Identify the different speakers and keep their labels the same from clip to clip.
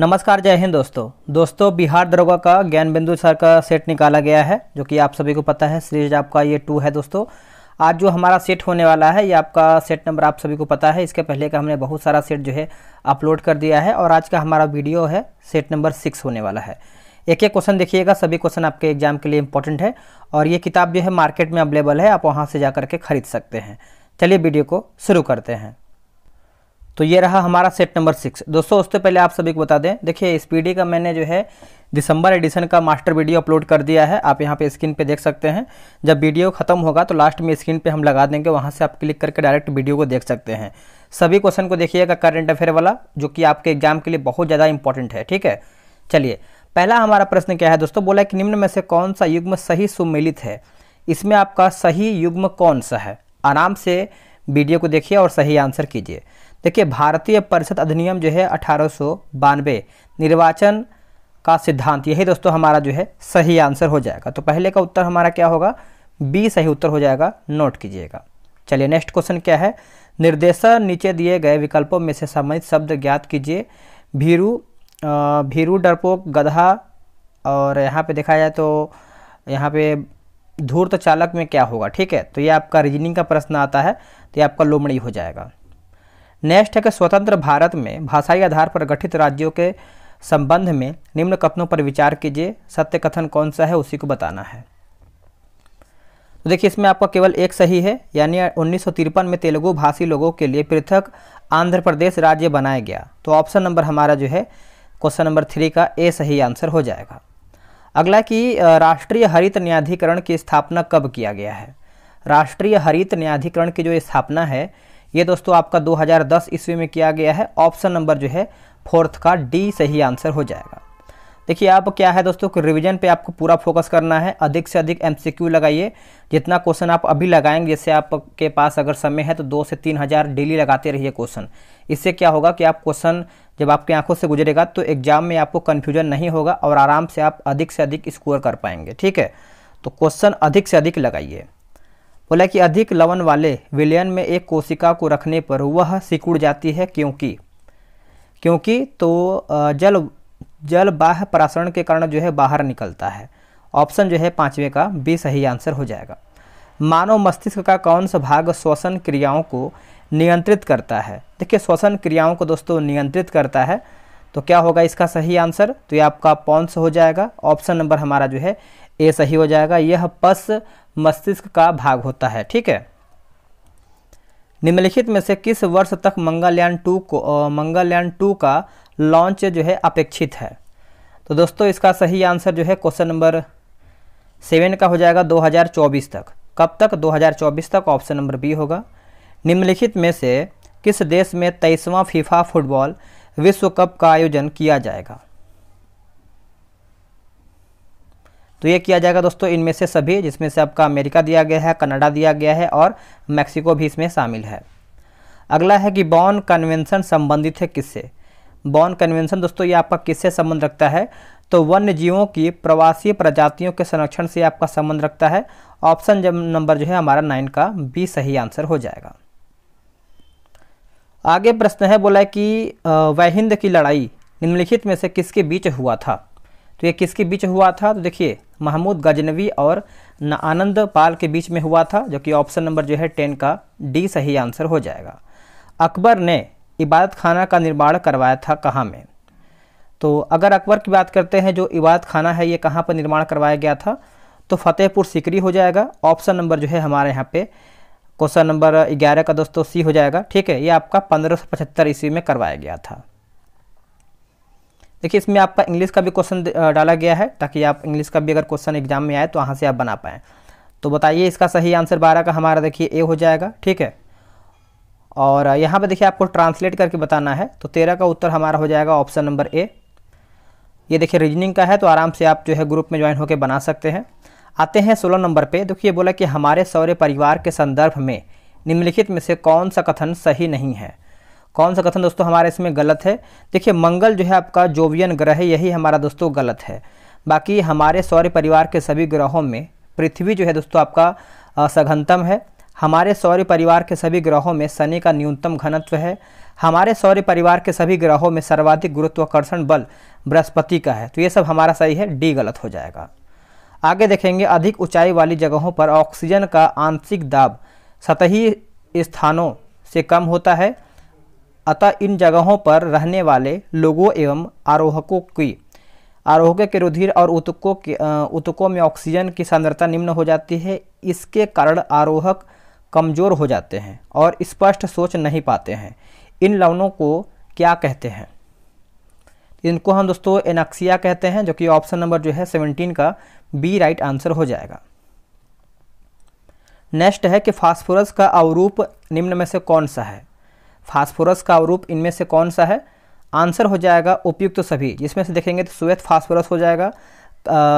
Speaker 1: नमस्कार जय हिंद दोस्तों दोस्तों बिहार दरोगा का ज्ञान बिंदु सर का सेट निकाला गया है जो कि आप सभी को पता है सीरीज आपका ये टू है दोस्तों आज जो हमारा सेट होने वाला है ये आपका सेट नंबर आप सभी को पता है इसके पहले का हमने बहुत सारा सेट जो है अपलोड कर दिया है और आज का हमारा वीडियो है सेट नंबर सिक्स होने वाला है एक एक क्वेश्चन देखिएगा सभी क्वेश्चन आपके एग्जाम के लिए इंपॉर्टेंट है और ये किताब जो है मार्केट में अवेलेबल है आप वहाँ से जा के खरीद सकते हैं चलिए वीडियो को शुरू करते हैं तो ये रहा हमारा सेट नंबर सिक्स दोस्तों उससे पहले आप सभी को बता दें देखिए स्पीडी का मैंने जो है दिसंबर एडिशन का मास्टर वीडियो अपलोड कर दिया है आप यहाँ पे स्क्रीन पे देख सकते हैं जब वीडियो खत्म होगा तो लास्ट में स्क्रीन पे हम लगा देंगे वहाँ से आप क्लिक करके डायरेक्ट वीडियो को देख सकते हैं सभी क्वेश्चन को देखिएगा करंट अफेयर वाला जो कि आपके एग्जाम के लिए बहुत ज़्यादा इंपॉर्टेंट है ठीक है चलिए पहला हमारा प्रश्न क्या है दोस्तों बोला कि निम्न में से कौन सा युग्म सही सुमिलित है इसमें आपका सही युग्म कौन सा है आराम से वीडियो को देखिए और सही आंसर कीजिए देखिए भारतीय परिषद अधिनियम जो है अठारह निर्वाचन का सिद्धांत यही दोस्तों हमारा जो है सही आंसर हो जाएगा तो पहले का उत्तर हमारा क्या होगा बी सही उत्तर हो जाएगा नोट कीजिएगा चलिए नेक्स्ट क्वेश्चन क्या है निर्देशन नीचे दिए गए विकल्पों में से संबंधित शब्द ज्ञात कीजिए भीरू भीरू डरपोक गधा और यहाँ पे देखा जाए तो यहाँ पे धूर्त चालक में क्या होगा ठीक है तो ये आपका रीजनिंग का प्रश्न आता है तो ये आपका लोमड़ी हो जाएगा नेक्स्ट है कि स्वतंत्र भारत में भाषाई आधार पर गठित राज्यों के संबंध में निम्न कथनों पर विचार कीजिए सत्य कथन कौन सा है उसी को बताना है तो देखिए इसमें आपका केवल एक सही है यानी उन्नीस में तेलुगु भाषी लोगों के लिए पृथक आंध्र प्रदेश राज्य बनाया गया तो ऑप्शन नंबर हमारा जो है क्वेश्चन नंबर थ्री का ए सही आंसर हो जाएगा अगला कि राष्ट्रीय हरित न्यायाधिकरण की स्थापना कब किया गया है राष्ट्रीय हरित न्यायाधिकरण की जो स्थापना है ये दोस्तों आपका 2010 ईस्वी में किया गया है ऑप्शन नंबर जो है फोर्थ का डी सही आंसर हो जाएगा देखिए आप क्या है दोस्तों कि रिवीजन पे आपको पूरा फोकस करना है अधिक से अधिक एमसीक्यू लगाइए जितना क्वेश्चन आप अभी लगाएंगे जैसे आपके पास अगर समय है तो दो से तीन हज़ार डेली लगाते रहिए क्वेश्चन इससे क्या होगा कि आप क्वेश्चन जब आपकी आंखों से गुजरेगा तो एग्जाम में आपको कन्फ्यूजन नहीं होगा और आराम से आप अधिक से अधिक स्कोर कर पाएंगे ठीक है तो क्वेश्चन अधिक से अधिक लगाइए बोला कि अधिक लवन वाले विलयन में एक कोशिका को रखने पर वह सिकुड़ जाती है क्योंकि क्योंकि तो जल जल बाह्य परासरण के कारण जो है बाहर निकलता है ऑप्शन जो है पाँचवें का बी सही आंसर हो जाएगा मानव मस्तिष्क का कौन सा भाग श्वसन क्रियाओं को नियंत्रित करता है देखिए श्वसन क्रियाओं को दोस्तों नियंत्रित करता है तो क्या होगा इसका सही आंसर तो ये आपका पौन हो जाएगा ऑप्शन नंबर हमारा जो है ए सही हो जाएगा यह पस मस्तिष्क का भाग होता है ठीक है निम्नलिखित में से किस वर्ष तक मंगलयान टू को मंगलयान टू का लॉन्च जो है अपेक्षित है तो दोस्तों इसका सही आंसर जो है क्वेश्चन नंबर सेवन का हो जाएगा 2024 तक कब तक 2024 तक ऑप्शन नंबर बी होगा निम्नलिखित में से किस देश में तेईसवां फीफा फुटबॉल विश्व कप का आयोजन किया जाएगा तो ये किया जाएगा दोस्तों इनमें से सभी जिसमें से आपका अमेरिका दिया गया है कनाडा दिया गया है और मैक्सिको भी इसमें शामिल है अगला है कि बॉन कन्वेंशन संबंधित है किससे बॉन कन्वेंशन दोस्तों ये आपका किससे संबंध रखता है तो वन्य जीवों की प्रवासी प्रजातियों के संरक्षण से आपका संबंध रखता है ऑप्शन नंबर जो है हमारा नाइन का बी सही आंसर हो जाएगा आगे प्रश्न है बोला है कि वहिंद की लड़ाई निम्नलिखित में से किसके बीच हुआ था तो ये किसके बीच हुआ था तो देखिए महमूद गजनवी और आनंद पाल के बीच में हुआ था जो कि ऑप्शन नंबर जो है टेन का डी सही आंसर हो जाएगा अकबर ने इबादत खाना का निर्माण करवाया था कहाँ में तो अगर अकबर की बात करते हैं जो इबादत खाना है ये कहाँ पर निर्माण करवाया गया था तो फतेहपुर सिकरी हो जाएगा ऑप्शन नंबर जो है हमारे यहाँ पे क्वेश्चन नंबर ग्यारह का दोस्तों सी हो जाएगा ठीक है ये आपका पंद्रह सौ पचहत्तर ईस्वी में करवाया गया था देखिए इसमें आपका इंग्लिश का भी क्वेश्चन डाला गया है ताकि आप इंग्लिश का भी अगर क्वेश्चन एग्जाम में आए तो वहाँ से आप बना पाएँ तो बताइए इसका सही आंसर बारह का हमारा देखिए ए हो जाएगा ठीक है और यहाँ पे देखिए आपको ट्रांसलेट करके बताना है तो तेरह का उत्तर हमारा हो जाएगा ऑप्शन नंबर ए ये देखिए रीजनिंग का है तो आराम से आप जो है ग्रुप में ज्वाइन होकर बना सकते हैं आते हैं सोलह नंबर पे देखिए बोला कि हमारे सौर्य परिवार के संदर्भ में निम्नलिखित में से कौन सा कथन सही नहीं है कौन सा कथन दोस्तों हमारे इसमें गलत है देखिए मंगल जो है आपका जोवियन ग्रह है यही हमारा दोस्तों गलत है बाकी हमारे सौर्य परिवार के सभी ग्रहों में पृथ्वी जो है दोस्तों आपका सघनतम है हमारे सौर्य परिवार के सभी ग्रहों में शनि का न्यूनतम घनत्व है हमारे सौर्य परिवार के सभी ग्रहों में सर्वाधिक गुरुत्वाकर्षण बल बृहस्पति का है तो ये सब हमारा सही है डी गलत हो जाएगा आगे देखेंगे अधिक ऊंचाई वाली जगहों पर ऑक्सीजन का आंशिक दाब सतही स्थानों से कम होता है अतः इन जगहों पर रहने वाले लोगों एवं आरोहकों की आरोहकों के रुधिर और उतकों के उतकों में ऑक्सीजन की सांद्रता निम्न हो जाती है इसके कारण आरोहक कमज़ोर हो जाते हैं और स्पष्ट सोच नहीं पाते हैं इन लवणों को क्या कहते हैं इनको हम दोस्तों एनाक्सिया कहते हैं जो कि ऑप्शन नंबर जो है सेवनटीन का बी राइट आंसर हो जाएगा नेक्स्ट है कि फास्फोरस का अवरूप निम्न में से कौन सा है फास्फोरस का अवरूप इनमें से कौन सा है आंसर हो जाएगा उपयुक्त तो सभी जिसमें से देखेंगे तो श्वेत फास्फोरस हो जाएगा आ,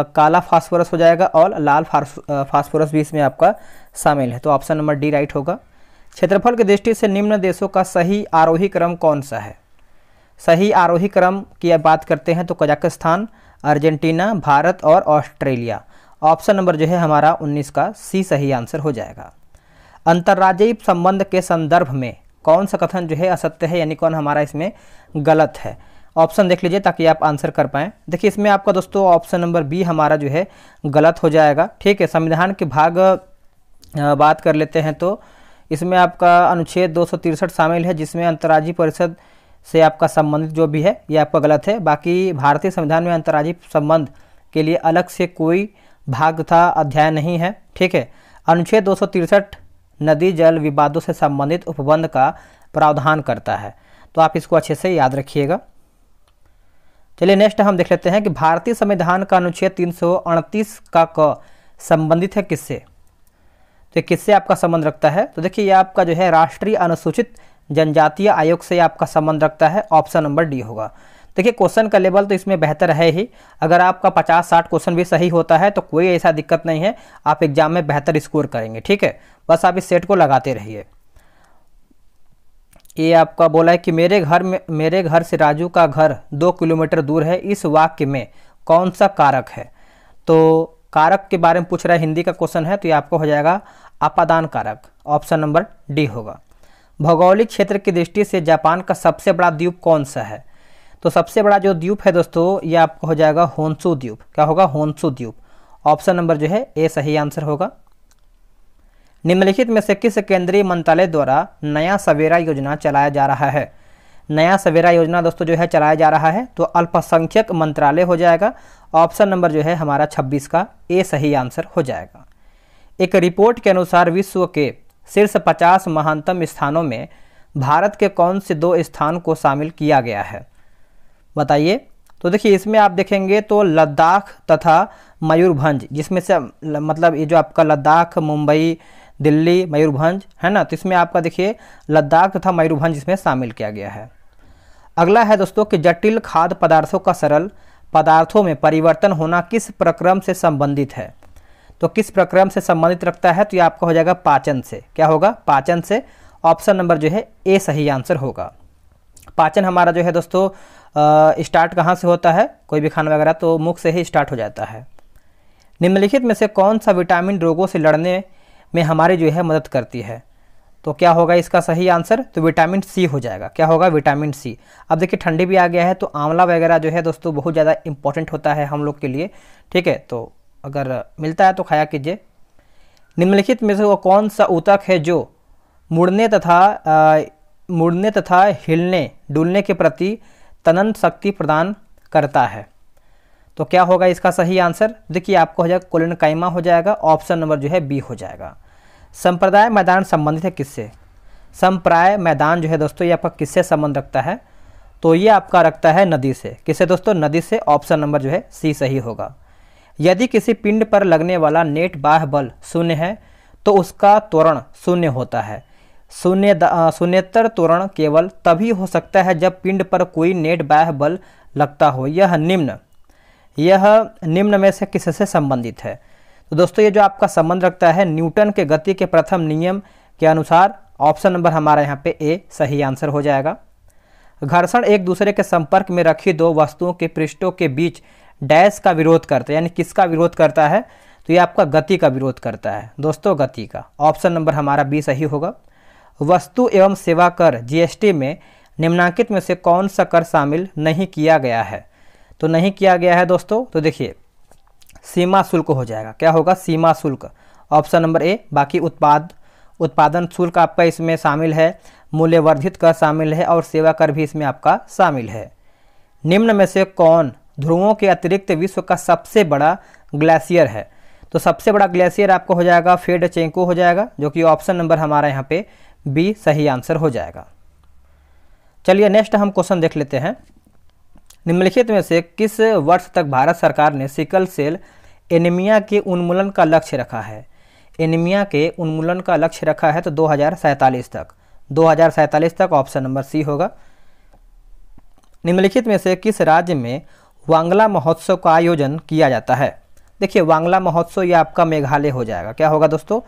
Speaker 1: काला फास्फोरस हो जाएगा और लाल फास्फोरस भी इसमें आपका शामिल है तो ऑप्शन नंबर डी राइट होगा क्षेत्रफल की दृष्टि से निम्न देशों का सही आरोही क्रम कौन सा है सही आरोही क्रम की बात करते हैं तो कजाकिस्तान अर्जेंटीना भारत और ऑस्ट्रेलिया ऑप्शन नंबर जो है हमारा 19 का सी सही आंसर हो जाएगा अंतर्राज्यीय संबंध के संदर्भ में कौन सा कथन जो है असत्य है यानी कौन हमारा इसमें गलत है ऑप्शन देख लीजिए ताकि आप आंसर कर पाएँ देखिए इसमें आपका दोस्तों ऑप्शन नंबर बी हमारा जो है गलत हो जाएगा ठीक है संविधान के भाग बात कर लेते हैं तो इसमें आपका अनुच्छेद दो शामिल है जिसमें अंतर्राज्यीय परिषद से आपका संबंधित जो भी है ये आपका गलत है बाकी भारतीय संविधान में अंतर्राज्यीय संबंध के लिए अलग से कोई भाग था अध्याय नहीं है ठीक है अनुच्छेद दो नदी जल विवादों से संबंधित उपबंध का प्रावधान करता है तो आप इसको अच्छे से याद रखिएगा चलिए नेक्स्ट हम देख लेते हैं कि भारतीय संविधान का अनुच्छेद तीन का क संबंधित है किससे तो किससे आपका संबंध रखता है तो देखिए ये आपका जो है राष्ट्रीय अनुसूचित जनजातीय आयोग से आपका संबंध रखता है ऑप्शन नंबर डी होगा देखिए क्वेश्चन का लेवल तो इसमें बेहतर है ही अगर आपका 50-60 क्वेश्चन भी सही होता है तो कोई ऐसा दिक्कत नहीं है आप एग्जाम में बेहतर स्कोर करेंगे ठीक है बस आप इस सेट को लगाते रहिए ये आपका बोला है कि मेरे घर में मेरे घर से राजू का घर दो किलोमीटर दूर है इस वाक्य में कौन सा कारक है तो कारक के बारे में पूछ रहा है हिंदी का क्वेश्चन है तो ये आपको हो जाएगा अपादान कारक ऑप्शन नंबर डी होगा भौगोलिक क्षेत्र की दृष्टि से जापान का सबसे बड़ा द्वीप कौन सा है तो सबसे बड़ा जो द्वीप है दोस्तों ये आपको हो जाएगा होन्सू द्वीप क्या होगा होन्सू द्वीप ऑप्शन नंबर जो है ए सही आंसर होगा निम्नलिखित में से किस केंद्रीय मंत्रालय द्वारा नया सवेरा योजना चलाया जा रहा है नया सवेरा योजना दोस्तों जो है चलाया जा रहा है तो अल्पसंख्यक मंत्रालय हो जाएगा ऑप्शन नंबर जो है हमारा 26 का ए सही आंसर हो जाएगा एक रिपोर्ट के अनुसार विश्व के शीर्ष 50 महानतम स्थानों में भारत के कौन से दो स्थान को शामिल किया गया है बताइए तो देखिए इसमें आप देखेंगे तो लद्दाख तथा मयूरभंज जिसमें से मतलब ये जो आपका लद्दाख मुंबई दिल्ली मयूरभंज है ना तो इसमें आपका देखिए लद्दाख तथा मयूरभंज इसमें शामिल किया गया है अगला है दोस्तों कि जटिल खाद्य पदार्थों का सरल पदार्थों में परिवर्तन होना किस प्रक्रम से संबंधित है तो किस प्रक्रम से संबंधित रखता है तो ये आपका हो जाएगा पाचन से क्या होगा पाचन से ऑप्शन नंबर जो है ए सही आंसर होगा पाचन हमारा जो है दोस्तों स्टार्ट कहाँ से होता है कोई भी खाना वगैरह तो मुख से ही स्टार्ट हो जाता है निम्नलिखित में से कौन सा विटामिन रोगों से लड़ने में हमारी जो है मदद करती है तो क्या होगा इसका सही आंसर तो विटामिन सी हो जाएगा क्या होगा विटामिन सी अब देखिए ठंडी भी आ गया है तो आंवला वगैरह जो है दोस्तों बहुत ज़्यादा इंपॉर्टेंट होता है हम लोग के लिए ठीक है तो अगर मिलता है तो खाया कीजिए निम्नलिखित में से वो कौन सा ऊतक है जो मुड़ने तथा मुड़ने तथा हिलने डुलने के प्रति तनन शक्ति प्रदान करता है तो क्या होगा इसका सही आंसर देखिए आपको हो जाएगा कोलन कायमा हो जाएगा ऑप्शन नंबर जो है बी हो जाएगा संप्रदाय मैदान संबंधित है किससे संप्राय मैदान जो है दोस्तों ये आपका किससे संबंध रखता है तो ये आपका रखता है नदी से किससे दोस्तों नदी से ऑप्शन नंबर जो है सी सही होगा यदि किसी पिंड पर लगने वाला नेट बाह बल शून्य है तो उसका त्वरण शून्य होता है शून्य शून्यतर त्वरण केवल तभी हो सकता है जब पिंड पर कोई नेट बाह बल लगता हो यह निम्न यह निम्न में से किससे संबंधित है तो दोस्तों ये जो आपका संबंध रखता है न्यूटन के गति के प्रथम नियम के अनुसार ऑप्शन नंबर हमारा यहाँ पे ए सही आंसर हो जाएगा घर्षण एक दूसरे के संपर्क में रखी दो वस्तुओं के पृष्ठों के बीच डैश का विरोध करता है यानी किसका विरोध करता है तो ये आपका गति का विरोध करता है दोस्तों गति का ऑप्शन नंबर हमारा बी सही होगा वस्तु एवं सेवा कर जीएसटी में निम्नांकित में से कौन सा कर शामिल नहीं किया गया है तो नहीं किया गया है दोस्तों तो देखिए सीमा शुल्क हो जाएगा क्या होगा सीमा शुल्क ऑप्शन नंबर ए बाकी उत्पाद उत्पादन शुल्क आपका इसमें शामिल है मूल्यवर्धित कर शामिल है और सेवा कर भी इसमें आपका शामिल है निम्न में से कौन ध्रुवों के अतिरिक्त विश्व का सबसे बड़ा ग्लेशियर है तो सबसे बड़ा ग्लेशियर आपको हो जाएगा फेड चेंकू हो जाएगा जो कि ऑप्शन नंबर हमारा यहाँ पे बी सही आंसर हो जाएगा चलिए नेक्स्ट हम क्वेश्चन देख लेते हैं निम्नलिखित में से किस वर्ष तक भारत सरकार ने सिकल सेल एनीमिया के उन्मूलन का लक्ष्य रखा है एनीमिया के उन्मूलन का लक्ष्य रखा है तो दो तक दो तक ऑप्शन नंबर सी होगा निम्नलिखित में से किस राज्य में वांगला महोत्सव का आयोजन किया जाता है देखिए वांगला महोत्सव यह आपका मेघालय हो जाएगा क्या होगा दोस्तों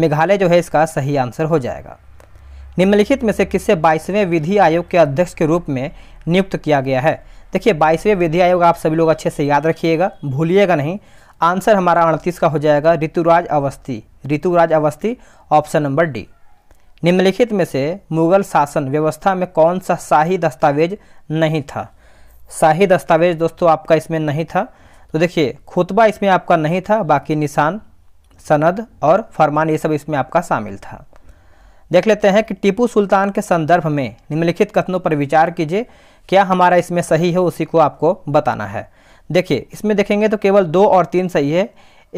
Speaker 1: मेघालय जो है इसका सही आंसर हो जाएगा निम्नलिखित में से किससे बाईसवें विधि आयोग के अध्यक्ष के रूप में नियुक्त किया गया है देखिए बाईसवें विधि आयोग आप सभी लोग अच्छे से याद रखिएगा भूलिएगा नहीं आंसर हमारा अड़तीस का हो जाएगा Rituraj Awasthi Rituraj Awasthi option number D निम्नलिखित में से मुगल शासन व्यवस्था में कौन सा शाही दस्तावेज नहीं था शाही दस्तावेज दोस्तों आपका इसमें नहीं था तो देखिए खुतबा इसमें आपका नहीं था बाकी निशान सनद और फरमान ये सब इसमें आपका शामिल था देख लेते हैं कि टीपू सुल्तान के संदर्भ में निम्नलिखित कथनों पर विचार कीजिए क्या हमारा इसमें सही है उसी को आपको बताना है देखिए इसमें देखेंगे तो केवल दो और तीन सही है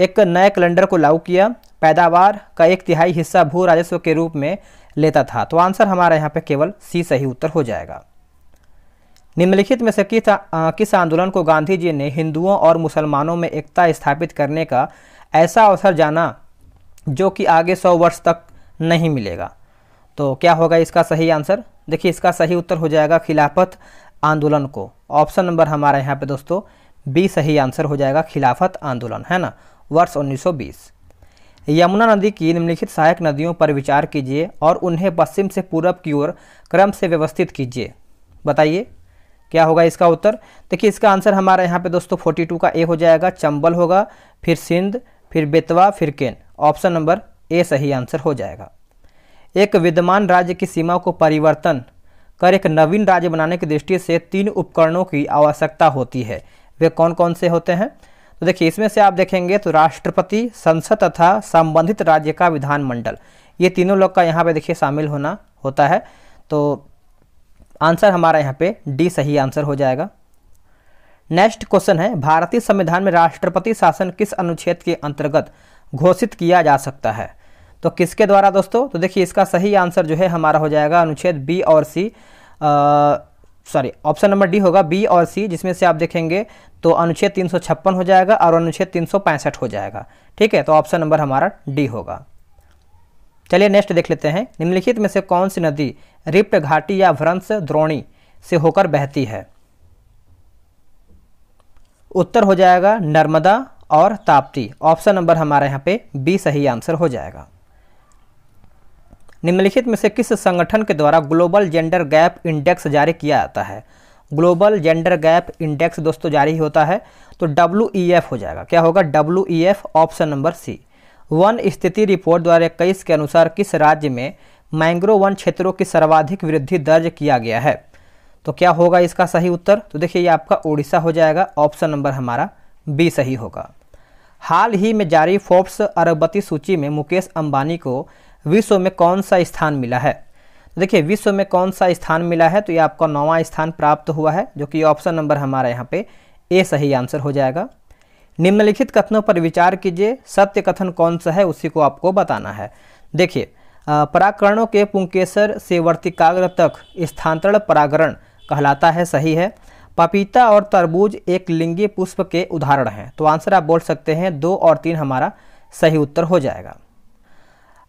Speaker 1: एक नए कैलेंडर को लागू किया पैदावार का एक तिहाई हिस्सा भू राजस्व के रूप में लेता था तो आंसर हमारा यहाँ पे केवल सी सही उत्तर हो जाएगा निम्नलिखित में से किस किस आंदोलन को गांधी जी ने हिंदुओं और मुसलमानों में एकता स्थापित करने का ऐसा अवसर जाना जो कि आगे सौ वर्ष तक नहीं मिलेगा तो क्या होगा इसका सही आंसर देखिए इसका सही उत्तर हो जाएगा खिलाफत आंदोलन को ऑप्शन नंबर हमारे यहाँ पे दोस्तों बी सही आंसर हो जाएगा खिलाफत आंदोलन है ना वर्ष 1920 यमुना नदी की निम्नलिखित सहायक नदियों पर विचार कीजिए और उन्हें पश्चिम से पूरब की ओर क्रम से व्यवस्थित कीजिए बताइए क्या होगा इसका उत्तर देखिए इसका आंसर हमारे यहाँ पे दोस्तों 42 का ए हो जाएगा चंबल होगा फिर सिंध फिर बेतवा फिर केन ऑप्शन नंबर ए सही आंसर हो जाएगा एक विद्यमान राज्य की सीमा को परिवर्तन कर एक नवीन राज्य बनाने की दृष्टि से तीन उपकरणों की आवश्यकता होती है वे कौन कौन से होते हैं तो देखिए इसमें से आप देखेंगे तो राष्ट्रपति संसद तथा संबंधित राज्य का विधानमंडल ये तीनों लोग का यहाँ पे देखिए शामिल होना होता है तो आंसर हमारा यहाँ पे डी सही आंसर हो जाएगा नेक्स्ट क्वेश्चन है भारतीय संविधान में राष्ट्रपति शासन किस अनुच्छेद के अंतर्गत घोषित किया जा सकता है तो किसके द्वारा दोस्तों तो देखिए इसका सही आंसर जो है हमारा हो जाएगा अनुच्छेद बी और C sorry option number D होगा बी और सी जिसमें से आप देखेंगे तो अनुच्छेद तीन हो जाएगा और अनुच्छेद तीन हो जाएगा ठीक है तो ऑप्शन नंबर हमारा डी होगा चलिए नेक्स्ट देख लेते हैं निम्नलिखित में से कौन सी नदी रिप्ट घाटी या भ्रंश द्रोणी से होकर बहती है उत्तर हो जाएगा नर्मदा और ताप्ती ऑप्शन नंबर हमारे यहाँ पे बी सही आंसर हो जाएगा निम्नलिखित में से किस संगठन के द्वारा ग्लोबल जेंडर गैप इंडेक्स जारी किया जाता है ग्लोबल जेंडर गैप इंडेक्स दोस्तों जारी होता है तो डब्ल्यू e हो जाएगा क्या होगा W option number C one स्थिति रिपोर्ट द्वारा इक्कीस के अनुसार किस राज्य में मैंग्रो वन क्षेत्रों की सर्वाधिक वृद्धि दर्ज किया गया है तो क्या होगा इसका सही उत्तर तो देखिए ये आपका उड़ीसा हो जाएगा ऑप्शन नंबर हमारा बी सही होगा हाल ही में जारी फोर्ब्स अरबपति सूची में मुकेश अंबानी को विश्व में कौन सा स्थान मिला है तो देखिए विश्व में कौन सा स्थान मिला है तो ये आपका नौवां स्थान प्राप्त हुआ है जो कि ऑप्शन नंबर हमारा यहाँ पे ए सही आंसर हो जाएगा निम्नलिखित कथनों पर विचार कीजिए सत्य कथन कौन सा है उसी को आपको बताना है देखिए पराकरणों के पुंकेसर से वर्तिकाग्र तक स्थानांतरण परागरण कहलाता है सही है पपीता और तरबूज एक लिंगी पुष्प के उदाहरण हैं तो आंसर आप बोल सकते हैं दो और तीन हमारा सही उत्तर हो जाएगा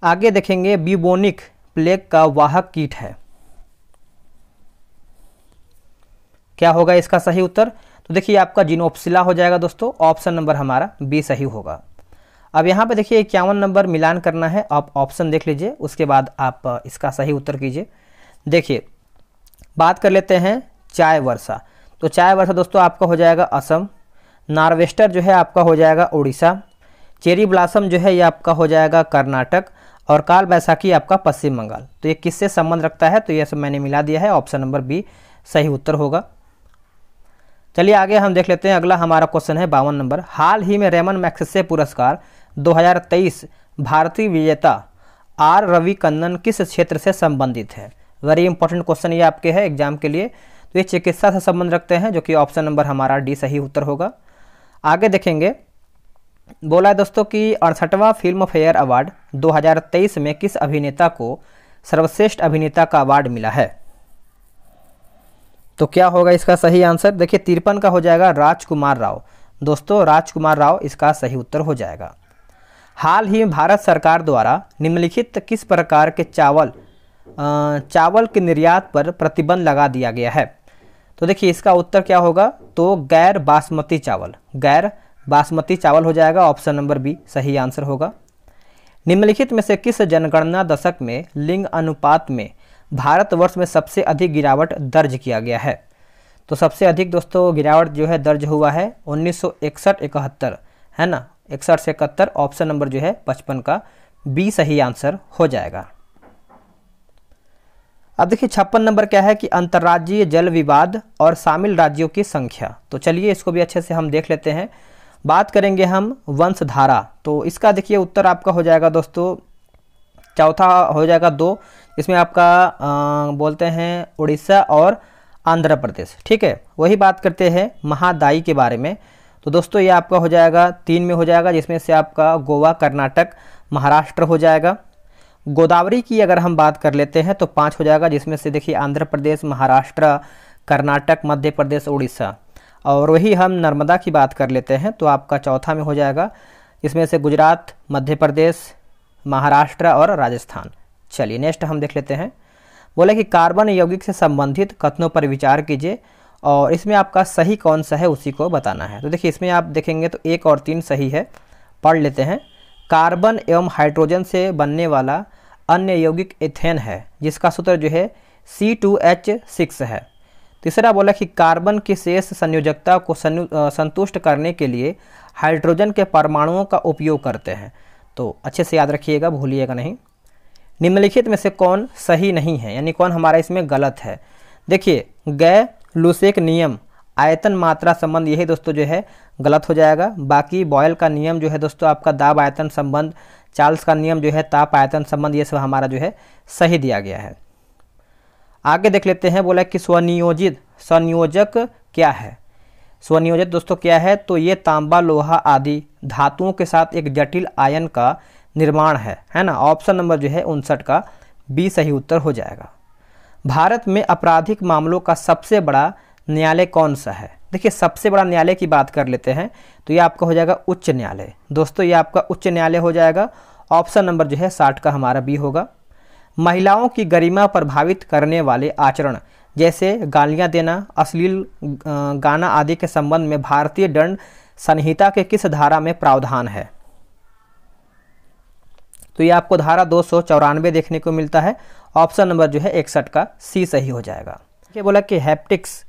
Speaker 1: आगे देखेंगे बीबोनिक प्लेग का वाहक कीट है क्या होगा इसका सही उत्तर तो देखिए आपका जिनोप्सिला हो जाएगा दोस्तों ऑप्शन नंबर हमारा बी सही होगा अब यहाँ पे देखिए इक्यावन नंबर मिलान करना है आप ऑप्शन देख लीजिए उसके बाद आप इसका सही उत्तर कीजिए देखिए बात कर लेते हैं चाय वर्षा तो चाय वर्षा दोस्तों आपका हो जाएगा असम नार्वेस्टर जो है आपका हो जाएगा उड़ीसा चेरी ब्लासम जो है ये आपका हो जाएगा कर्नाटक और काल बैसाखी आपका पश्चिम बंगाल तो ये किससे संबंध रखता है तो ये सब मैंने मिला दिया है ऑप्शन नंबर बी सही उत्तर होगा चलिए आगे हम देख लेते हैं अगला हमारा क्वेश्चन है बावन नंबर हाल ही में रेमन मैक्सेसे पुरस्कार 2023 भारतीय विजेता आर रवि कन्नन किस क्षेत्र से संबंधित है वेरी इंपॉर्टेंट क्वेश्चन ये आपके है एग्जाम के लिए तो ये चिकित्सा से संबंध रखते हैं जो कि ऑप्शन नंबर हमारा डी सही उत्तर होगा आगे देखेंगे बोला है दोस्तों कि अड़सठवां फिल्म फेयर अवार्ड 2023 में किस अभिनेता को सर्वश्रेष्ठ अभिनेता का अवार्ड मिला है तो क्या होगा इसका सही आंसर देखिए तिरपन का हो जाएगा राजकुमार राव दोस्तों राजकुमार राव इसका सही उत्तर हो जाएगा हाल ही में भारत सरकार द्वारा निम्नलिखित किस प्रकार के चावल चावल के निर्यात पर प्रतिबंध लगा दिया गया है तो देखिए इसका उत्तर क्या होगा तो गैर बासमती चावल गैर बासमती चावल हो जाएगा ऑप्शन नंबर बी सही आंसर होगा निम्नलिखित में से किस जनगणना दशक में लिंग अनुपात में भारतवर्ष में सबसे अधिक गिरावट दर्ज किया गया है तो सबसे अधिक दोस्तों गिरावट जो है दर्ज हुआ है उन्नीस सौ है ना इकसठ से इकहत्तर ऑप्शन नंबर जो है पचपन का बी सही आंसर हो जाएगा अब देखिए छप्पन नंबर क्या है कि अंतर्राज्यीय जल विवाद और शामिल राज्यों की संख्या तो चलिए इसको भी अच्छे से हम देख लेते हैं बात करेंगे हम वंशधारा तो इसका देखिए उत्तर आपका हो जाएगा दोस्तों चौथा हो जाएगा दो इसमें आपका आ, बोलते हैं उड़ीसा और आंध्र प्रदेश ठीक है वही बात करते हैं महादाई के बारे में तो दोस्तों ये आपका हो जाएगा तीन में हो जाएगा जिसमें से आपका गोवा कर्नाटक महाराष्ट्र हो जाएगा गोदावरी की अगर हम बात कर लेते हैं तो पाँच हो जाएगा जिसमें से देखिए आंध्र प्रदेश महाराष्ट्र कर्नाटक मध्य प्रदेश उड़ीसा और वही हम नर्मदा की बात कर लेते हैं तो आपका चौथा में हो जाएगा इसमें से गुजरात मध्य प्रदेश महाराष्ट्र और राजस्थान चलिए नेक्स्ट हम देख लेते हैं बोले कि कार्बन यौगिक से संबंधित कथनों पर विचार कीजिए और इसमें आपका सही कौन सा है उसी को बताना है तो देखिए इसमें आप देखेंगे तो एक और तीन सही है पढ़ लेते हैं कार्बन एवं हाइड्रोजन से बनने वाला अन्य यौगिक एथेन है जिसका सूत्र जो है सी टू एच सिक्स है तीसरा बोला कि कार्बन की शेष संयोजकता को संतुष्ट करने के लिए हाइड्रोजन के परमाणुओं का उपयोग करते हैं तो अच्छे से याद रखिएगा भूलिएगा नहीं निम्नलिखित में से कौन सही नहीं है यानी कौन हमारा इसमें गलत है देखिए गै लुसेक नियम आयतन मात्रा संबंध यही दोस्तों जो है गलत हो जाएगा बाकी बॉयल का नियम जो है दोस्तों आपका दाब आयतन संबंध चार्ल्स का नियम जो है ताप आयतन संबंध ये सब हमारा जो है सही दिया गया है आगे देख लेते हैं बोला कि स्वनियोजित संयोजक क्या है स्वनियोजित दोस्तों क्या है तो ये तांबा लोहा आदि धातुओं के साथ एक जटिल आयन का निर्माण है है ना ऑप्शन नंबर जो है उनसठ का बी सही उत्तर हो जाएगा भारत में आपराधिक मामलों का सबसे बड़ा न्यायालय कौन सा है देखिए सबसे बड़ा न्यायालय की बात कर लेते हैं तो ये आपका हो जाएगा उच्च न्यायालय दोस्तों ये आपका उच्च न्यायालय हो जाएगा ऑप्शन नंबर जो है साठ का हमारा बी होगा महिलाओं की गरिमा प्रभावित करने वाले आचरण जैसे गालियां देना अश्लील गाना आदि के संबंध में भारतीय दंड संहिता के किस धारा में प्रावधान है तो ये आपको धारा दो देखने को मिलता है ऑप्शन नंबर जो है इकसठ का सी सही हो जाएगा ये बोला कि हैप्टिक्स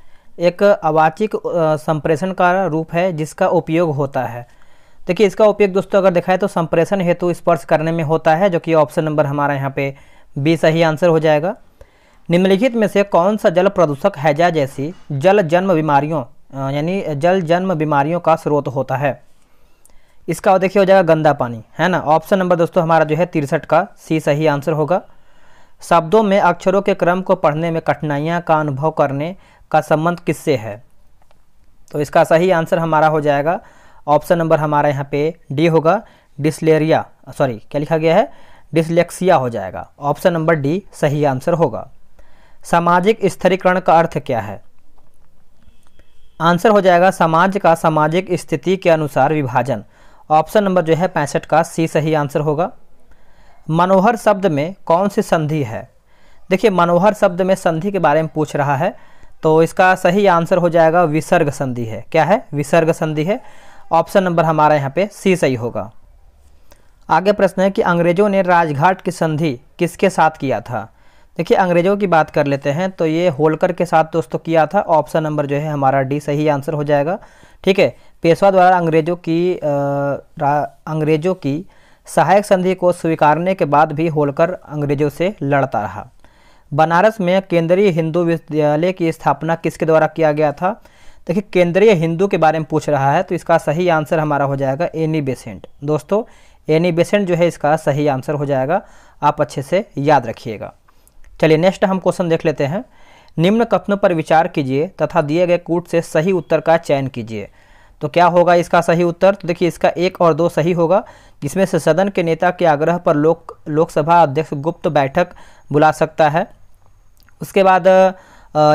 Speaker 1: एक अवाचिक संप्रेषण का रूप है जिसका उपयोग होता है देखिए इसका उपयोग दोस्तों अगर देखा है तो संप्रेषण हेतु स्पर्श करने में होता है जो कि ऑप्शन नंबर हमारा यहाँ पे बी सही आंसर हो जाएगा निम्नलिखित में से कौन सा जल प्रदूषक हैजा जैसी जल जन्म बीमारियों यानी जल जन्म बीमारियों का स्रोत होता है इसका देखिए हो जाएगा गंदा पानी है ना ऑप्शन नंबर दोस्तों हमारा जो है तिरसठ का सी सही आंसर होगा शब्दों में अक्षरों के क्रम को पढ़ने में कठिनाइयाँ का अनुभव करने का संबंध किससे है तो इसका सही आंसर हमारा हो जाएगा ऑप्शन नंबर हमारा यहाँ पे डी होगा डिसलेरिया सॉरी क्या लिखा गया है डिसलेक्सिया हो जाएगा ऑप्शन नंबर डी सही आंसर होगा सामाजिक स्थिरीकरण का अर्थ क्या है आंसर हो जाएगा समाज का सामाजिक स्थिति के अनुसार विभाजन ऑप्शन नंबर जो है पैंसठ का सी सही आंसर होगा मनोहर शब्द में कौन सी संधि है देखिए मनोहर शब्द में संधि के बारे में पूछ रहा है तो इसका सही आंसर हो जाएगा विसर्ग संधि है क्या है विसर्ग संधि है ऑप्शन नंबर हमारा यहाँ पे सी सही होगा आगे प्रश्न है कि अंग्रेज़ों ने राजघाट की संधि किसके साथ किया था देखिए अंग्रेज़ों की बात कर लेते हैं तो ये होलकर के साथ दोस्तों किया था ऑप्शन नंबर जो है हमारा डी सही आंसर हो जाएगा ठीक है पेशवा द्वारा अंग्रेज़ों की अंग्रेज़ों की सहायक संधि को स्वीकारने के बाद भी होलकर अंग्रेज़ों से लड़ता रहा बनारस में केंद्रीय हिंदू विश्वविद्यालय की स्थापना किसके द्वारा किया गया था देखिए केंद्रीय हिंदू के बारे में पूछ रहा है तो इसका सही आंसर हमारा हो जाएगा एनी बेसेंट दोस्तों एनी बेसेंट जो है इसका सही आंसर हो जाएगा आप अच्छे से याद रखिएगा चलिए नेक्स्ट हम क्वेश्चन देख लेते हैं निम्न कथनों पर विचार कीजिए तथा दिए गए कूट से सही उत्तर का चयन कीजिए तो क्या होगा इसका सही उत्तर तो देखिए इसका एक और दो सही होगा जिसमें से सदन के नेता के आग्रह पर लोक लोकसभा अध्यक्ष गुप्त बैठक बुला सकता है उसके बाद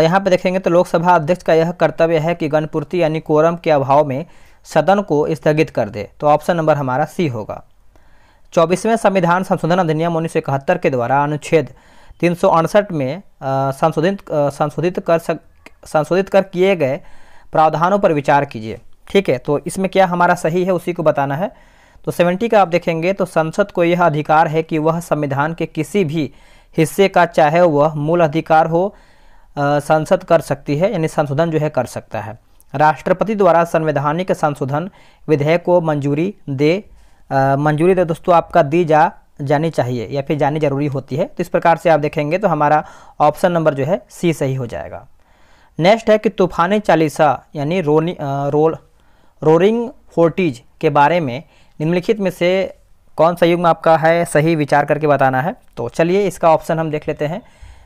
Speaker 1: यहाँ पर देखेंगे तो लोकसभा अध्यक्ष का यह कर्तव्य है कि गणपूर्ति यानी कोरम के अभाव में सदन को स्थगित कर दे तो ऑप्शन नंबर हमारा सी होगा चौबीसवें संविधान संशोधन अधिनियम उन्नीस के द्वारा अनुच्छेद तीन में संशोधित संशोधित कर सक संशोधित कर किए गए प्रावधानों पर विचार कीजिए ठीक है तो इसमें क्या हमारा सही है उसी को बताना है तो सेवेंटी का आप देखेंगे तो संसद को यह अधिकार है कि वह संविधान के किसी भी हिस्से का चाहे वह मूल अधिकार हो संसद कर सकती है यानी संशोधन जो है कर सकता है राष्ट्रपति द्वारा संवैधानिक संशोधन विधेयक को मंजूरी दे मंजूरी तो दोस्तों आपका दी जा जानी चाहिए या फिर जानी जरूरी होती है तो इस प्रकार से आप देखेंगे तो हमारा ऑप्शन नंबर जो है सी सही हो जाएगा नेक्स्ट है कि तूफानी चालीसा यानी रोनी रोल रोरिंग फोर्टीज के बारे में निम्नलिखित में से कौन सा युग में आपका है सही विचार करके बताना है तो चलिए इसका ऑप्शन हम देख लेते हैं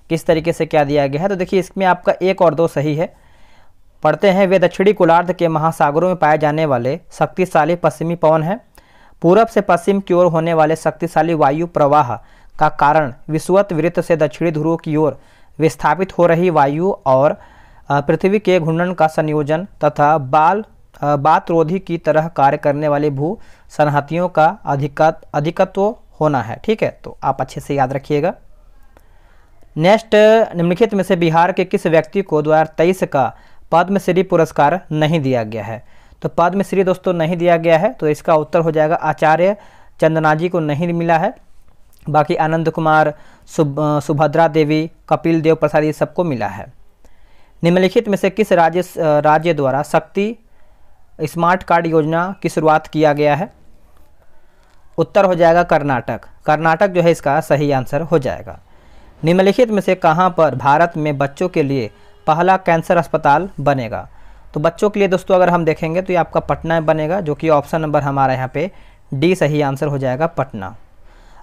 Speaker 1: किस तरीके से क्या दिया गया है तो देखिए इसमें आपका एक और दो सही है पढ़ते हैं वे दक्षिणी गोलार्ध के महासागरों में पाए जाने वाले शक्तिशाली पश्चिमी पवन हैं पूरब से पश्चिम की ओर होने वाले शक्तिशाली वायु प्रवाह का कारण विश्वत वृत्त से दक्षिणी ध्रुव की ओर विस्थापित हो रही वायु और पृथ्वी के घूर्णन का संयोजन तथा बाल बातरोधी की तरह कार्य करने वाले भू सनहतियों का अधिकत अधिकत्व होना है ठीक है तो आप अच्छे से याद रखिएगा नेक्स्ट निम्नलिखित में से बिहार के किस व्यक्ति को दो का पद्मश्री पुरस्कार नहीं दिया गया है तो पद्मश्री दोस्तों नहीं दिया गया है तो इसका उत्तर हो जाएगा आचार्य चंदना जी को नहीं मिला है बाकी आनंद कुमार सुभ सुभद्रा देवी कपिल देव प्रसाद ये सबको मिला है निम्नलिखित में से किस राज्य राज्य द्वारा शक्ति स्मार्ट कार्ड योजना की शुरुआत किया गया है उत्तर हो जाएगा कर्नाटक कर्नाटक जो है इसका सही आंसर हो जाएगा निम्नलिखित में से कहाँ पर भारत में बच्चों के लिए पहला कैंसर अस्पताल बनेगा तो बच्चों के लिए दोस्तों अगर हम देखेंगे तो ये आपका पटना बनेगा जो कि ऑप्शन नंबर हमारा यहाँ पे डी सही आंसर हो जाएगा पटना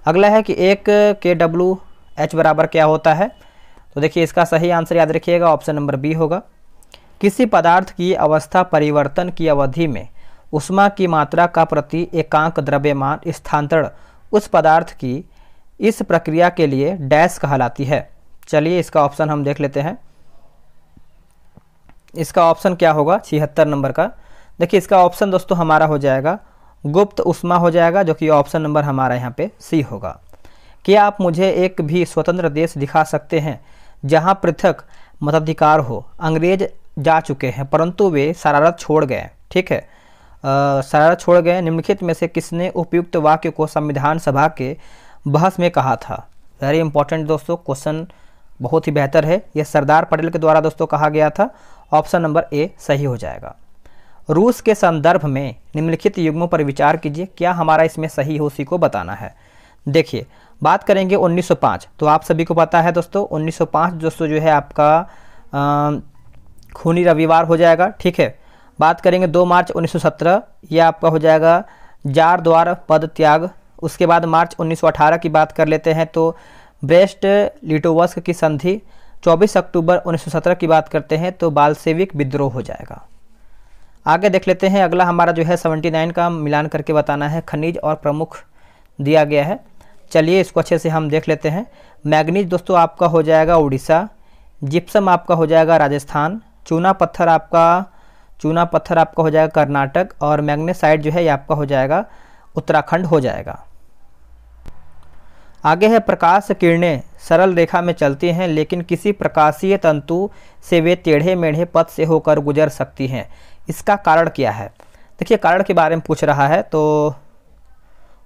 Speaker 1: अगला है कि एक के डब्लू एच बराबर क्या होता है तो देखिए इसका सही आंसर याद रखिएगा ऑप्शन नंबर बी होगा किसी पदार्थ की अवस्था परिवर्तन की अवधि में उष्मा की मात्रा का प्रति एकांक द्रव्यमान स्थानांतरण उस पदार्थ की इस प्रक्रिया के लिए डैश कहलाती है चलिए इसका ऑप्शन हम देख लेते हैं इसका ऑप्शन क्या होगा छिहत्तर नंबर का देखिए इसका ऑप्शन दोस्तों हमारा हो जाएगा गुप्त उष्मा हो जाएगा जो कि ऑप्शन नंबर हमारा यहाँ पे सी होगा क्या आप मुझे एक भी स्वतंत्र देश दिखा सकते हैं जहाँ पृथक मताधिकार हो अंग्रेज जा चुके हैं परंतु वे शरारत छोड़ गए ठीक है शरारत छोड़ गए निम्नलिखित में से किसने उपयुक्त वाक्य को संविधान सभा के बहस में कहा था वेरी इंपॉर्टेंट दोस्तों क्वेश्चन बहुत ही बेहतर है यह सरदार पटेल के द्वारा दोस्तों कहा गया था ऑप्शन नंबर ए सही हो जाएगा रूस के संदर्भ में निम्नलिखित युग्मों पर विचार कीजिए क्या हमारा इसमें सही हो उसी को बताना है देखिए बात करेंगे 1905 तो आप सभी को पता है दोस्तों 1905 दोस्तों जो है आपका आ, खूनी रविवार हो जाएगा ठीक है बात करेंगे 2 मार्च 1917 ये आपका हो जाएगा जार द्वार पद त्याग उसके बाद मार्च 1918 की बात कर लेते हैं तो ब्रेस्ट लिटोवस्क की संधि 24 अक्टूबर 1917 की बात करते हैं तो बालसेविक विद्रोह हो जाएगा आगे देख लेते हैं अगला हमारा जो है 79 का मिलान करके बताना है खनिज और प्रमुख दिया गया है चलिए इसको अच्छे से हम देख लेते हैं मैग्नीज दोस्तों आपका हो जाएगा उड़ीसा जिप्सम आपका हो जाएगा राजस्थान चूना पत्थर आपका चूना पत्थर आपका हो जाएगा कर्नाटक और मैग्नेसाइड जो है ये आपका हो जाएगा उत्तराखंड हो जाएगा आगे है प्रकाश किरणें सरल रेखा में चलती हैं लेकिन किसी प्रकाशीय तंतु से वे टेढ़े मेढ़े पथ से होकर गुजर सकती हैं इसका कारण क्या है देखिए कारण के बारे में पूछ रहा है तो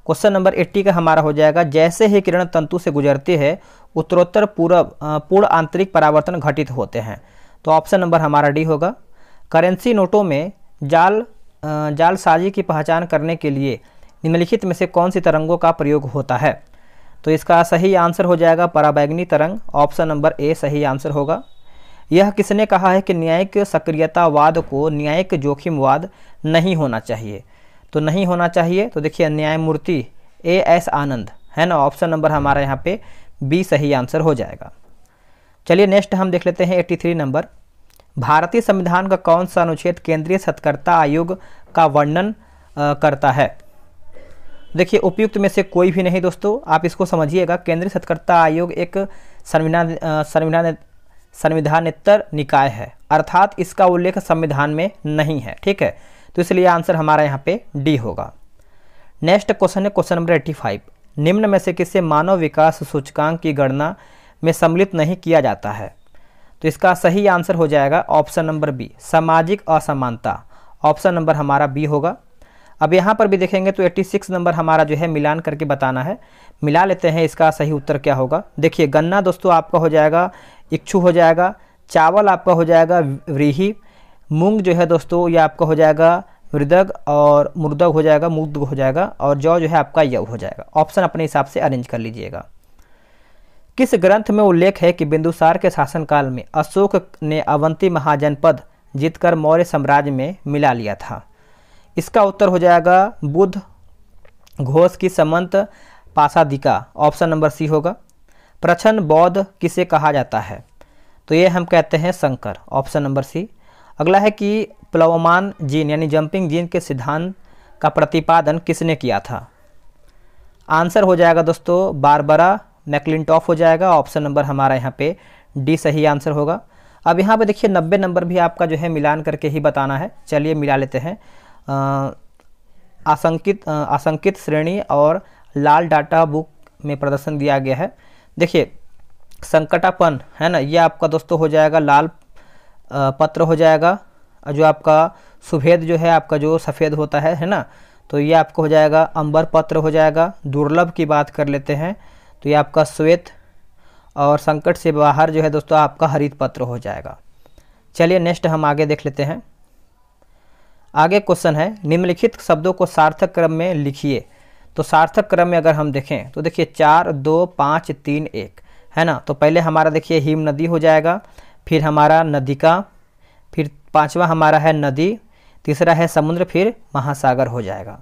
Speaker 1: क्वेश्चन नंबर एट्टी का हमारा हो जाएगा जैसे ही किरण तंतु से गुजरती है उत्तरोत्तर पूर्व पूर्ण आंतरिक परावर्तन घटित होते हैं तो ऑप्शन नंबर हमारा डी होगा करेंसी नोटों में जाल जालसाजी की पहचान करने के लिए निम्नलिखित में से कौन सी तरंगों का प्रयोग होता है तो इसका सही आंसर हो जाएगा पराबैगनी तरंग ऑप्शन नंबर ए सही आंसर होगा यह किसने कहा है कि न्यायिक सक्रियतावाद को न्यायिक जोखिमवाद नहीं होना चाहिए तो नहीं होना चाहिए तो देखिए न्यायमूर्ति ए एस आनंद है ना ऑप्शन नंबर हमारा यहाँ पे बी सही आंसर हो जाएगा चलिए नेक्स्ट हम देख लेते हैं 83 नंबर भारतीय संविधान का कौन सा अनुच्छेद केंद्रीय सतकर्ता आयोग का वर्णन करता है देखिए उपयुक्त में से कोई भी नहीं दोस्तों आप इसको समझिएगा केंद्रीय सतर्कता आयोग एक संविधान संविधान संविधानेतर निकाय है अर्थात इसका उल्लेख संविधान में नहीं है ठीक है तो इसलिए आंसर हमारा यहाँ पे डी होगा नेक्स्ट क्वेश्चन है क्वेश्चन नंबर एट्टी फाइव निम्न में से किसे मानव विकास सूचकांक की गणना में सम्मिलित नहीं किया जाता है तो इसका सही आंसर हो जाएगा ऑप्शन नंबर बी सामाजिक असमानता ऑप्शन नंबर हमारा बी होगा अब यहाँ पर भी देखेंगे तो 86 नंबर हमारा जो है मिलान करके बताना है मिला लेते हैं इसका सही उत्तर क्या होगा देखिए गन्ना दोस्तों आपका हो जाएगा इक्छु हो जाएगा चावल आपका हो जाएगा व्रीही मूंग जो है दोस्तों ये आपका हो जाएगा मृदग और मुर्दग हो जाएगा मुग्ध हो जाएगा और जौ जो है आपका यव हो जाएगा ऑप्शन अपने हिसाब से अरेंज कर लीजिएगा किस ग्रंथ में उल्लेख है कि बिंदुसार के शासनकाल में अशोक ने अवंती महाजनपद जीतकर मौर्य साम्राज्य में मिला लिया था इसका उत्तर हो जाएगा बुद्ध घोष की समंत पासादिका ऑप्शन नंबर सी होगा प्रछन बौद्ध किसे कहा जाता है तो ये हम कहते हैं शंकर ऑप्शन नंबर सी अगला है कि प्लवमान जीन यानी जंपिंग जीन के सिद्धांत का प्रतिपादन किसने किया था आंसर हो जाएगा दोस्तों बारबरा मैकलिनटॉफ हो जाएगा ऑप्शन नंबर हमारा यहाँ पे डी सही आंसर होगा अब यहाँ पे देखिए 90 नंबर भी आपका जो है मिलान करके ही बताना है चलिए मिला लेते हैं आशंकित आशंकित श्रेणी और लाल डाटा बुक में प्रदर्शन दिया गया है देखिए संकटापन है ना ये आपका दोस्तों हो जाएगा लाल पत्र हो जाएगा जो आपका सफेद जो है आपका जो सफ़ेद होता है है ना तो ये आपको हो जाएगा अंबर पत्र हो जाएगा दुर्लभ की बात कर लेते हैं तो ये आपका श्वेत और संकट से बाहर जो है दोस्तों आपका हरित पत्र हो जाएगा चलिए नेक्स्ट हम आगे देख लेते हैं आगे क्वेश्चन है निम्नलिखित शब्दों को सार्थक क्रम में लिखिए तो सार्थक क्रम में अगर हम देखें तो देखिए चार दो पाँच तीन एक है ना तो पहले हमारा देखिए हिम नदी हो जाएगा फिर हमारा नदी का फिर पांचवा हमारा है नदी तीसरा है समुद्र फिर महासागर हो जाएगा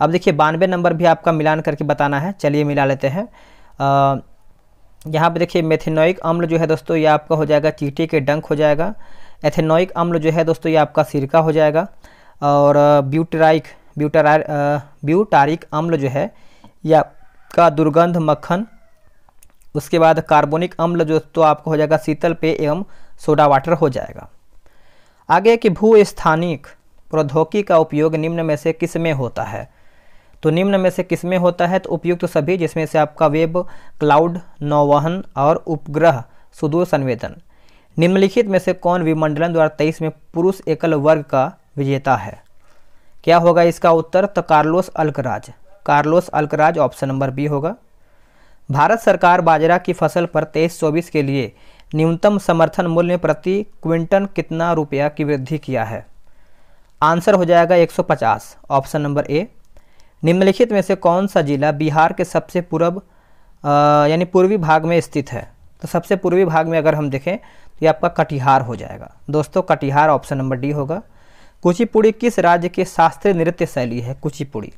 Speaker 1: अब देखिए बानवे नंबर भी आपका मिलान करके बताना है चलिए मिला लेते हैं यहाँ पर देखिए मेथेनोइक अम्ल जो है दोस्तों ये आपका हो जाएगा चीटी के डंक हो जाएगा एथेनोइक अम्ल जो है दोस्तों ये आपका सिरका हो जाएगा और ब्यूटराइक ब्यूटरा ब्यूटारिक अम्ल जो है या का दुर्गंध मक्खन उसके बाद कार्बोनिक अम्ल जो तो आपको हो जाएगा शीतल पेय एवं सोडा वाटर हो जाएगा आगे कि भू स्थानिक प्रौद्योगिकी का उपयोग निम्न में से किस में होता है तो निम्न में से किस में होता है तो उपयुक्त तो सभी जिसमें से आपका वेब क्लाउड नौवहन और उपग्रह सुदूर संवेदन निम्नलिखित में से कौन विमंडलन द्वारा तेईस में पुरुष एकल वर्ग का विजेता है क्या होगा इसका उत्तर तो Carlos Alcaraz Carlos Alcaraz option number B होगा भारत सरकार बाजरा की फसल पर तेईस चौबीस के लिए न्यूनतम समर्थन मूल्य प्रति क्विंटन कितना रुपया की वृद्धि किया है आंसर हो जाएगा 150 ऑप्शन नंबर ए निम्नलिखित में से कौन सा जिला बिहार के सबसे पूर्व यानी पूर्वी भाग में स्थित है तो सबसे पूर्वी भाग में अगर हम देखें तो ये आपका कटिहार हो जाएगा दोस्तों कटिहार ऑप्शन नंबर डी होगा कुचिपुड़ी किस राज्य के शास्त्रीय नृत्य शैली है कुचिपुड़ी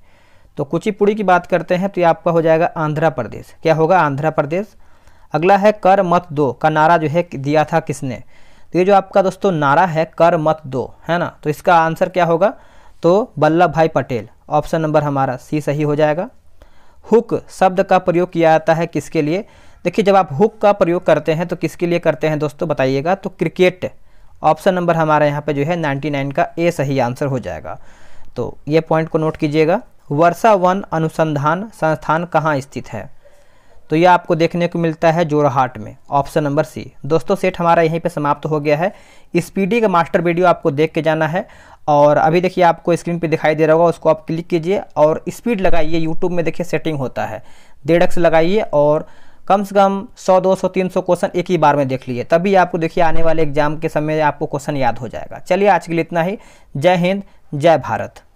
Speaker 1: तो कुचिपुड़ी की बात करते हैं तो ये आपका हो जाएगा आंध्र प्रदेश क्या होगा आंध्र प्रदेश अगला है कर मत दो का नारा जो है दिया था किसने तो ये जो आपका दोस्तों नारा है कर मत दो है ना तो इसका आंसर क्या होगा तो वल्लभ भाई पटेल ऑप्शन नंबर हमारा सी सही हो जाएगा हुक शब्द का प्रयोग किया जाता है किसके लिए देखिए जब आप हुक का प्रयोग करते हैं तो किसके लिए करते हैं दोस्तों बताइएगा तो क्रिकेट ऑप्शन नंबर हमारा यहाँ पर जो है नाइन का ए सही आंसर हो जाएगा तो ये पॉइंट को नोट कीजिएगा वर्षा वन अनुसंधान संस्थान कहाँ स्थित है तो यह आपको देखने को मिलता है जोराहाट में ऑप्शन नंबर सी दोस्तों सेट हमारा यहीं पे समाप्त हो गया है इस का मास्टर वीडियो आपको देख के जाना है और अभी देखिए आपको स्क्रीन पे दिखाई दे रहा होगा उसको आप क्लिक कीजिए और स्पीड लगाइए यूट्यूब में देखिए सेटिंग होता है डेढ़ लगाइए और कम से कम 100, 200, 300 क्वेश्चन एक ही बार में देख लिए तभी आपको देखिए आने वाले एग्जाम के समय आपको क्वेश्चन याद हो जाएगा चलिए आज के लिए इतना ही जय हिंद जय भारत